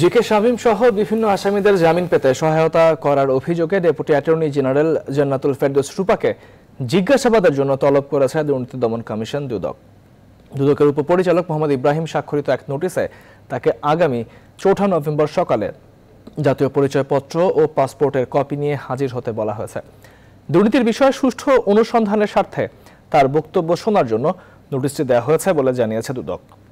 GK Shamim সহ বিভিন্ন আসামিদের জামিন পেতে সহায়তা করার অভিযোগে deputy attorney general Jannatul Ferdous রূপাকে জিজ্ঞাসাবাদের জন্য তলব করেছে দুর্নীতি দমন কমিশন দুদক দুদকের উপপরিচালক মোহাম্মদ ইব্রাহিম স্বাক্ষরিত এক নোটিশে তাকে আগামী চৌঠা নভেম্বর সকালে জাতীয় পরিচয়পত্র ও পাসপোর্টের কপি নিয়ে হাজির হতে বলা হয়েছে দুর্নীতির বিষয়ে সুষ্ঠু অনুসন্ধানের স্বার্থে তার বক্তব্য শোনার জন্য নোটিশটি দেওয়া হয়েছে বলে জানিয়েছে দুদক